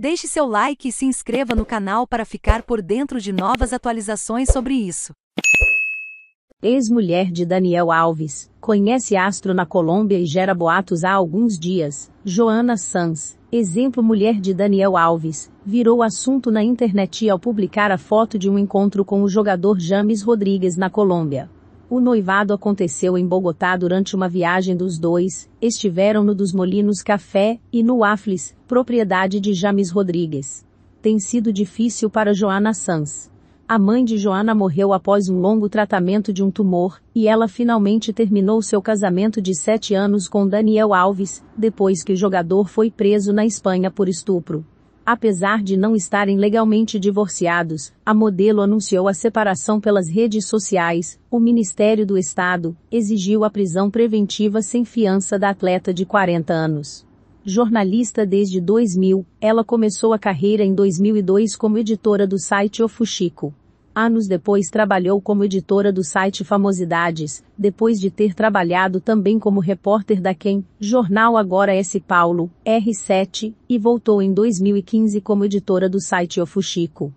Deixe seu like e se inscreva no canal para ficar por dentro de novas atualizações sobre isso. Ex-mulher de Daniel Alves, conhece astro na Colômbia e gera boatos há alguns dias. Joana Sanz, exemplo mulher de Daniel Alves, virou assunto na internet ao publicar a foto de um encontro com o jogador James Rodrigues na Colômbia. O noivado aconteceu em Bogotá durante uma viagem dos dois, estiveram no dos Molinos Café e no Aflis, propriedade de James Rodrigues. Tem sido difícil para Joana Sanz. A mãe de Joana morreu após um longo tratamento de um tumor, e ela finalmente terminou seu casamento de sete anos com Daniel Alves, depois que o jogador foi preso na Espanha por estupro. Apesar de não estarem legalmente divorciados, a modelo anunciou a separação pelas redes sociais. O Ministério do Estado exigiu a prisão preventiva sem fiança da atleta de 40 anos. Jornalista desde 2000, ela começou a carreira em 2002 como editora do site O Fuxico. Anos depois trabalhou como editora do site Famosidades, depois de ter trabalhado também como repórter da Quem, jornal agora S. Paulo, R7, e voltou em 2015 como editora do site Ofuxico.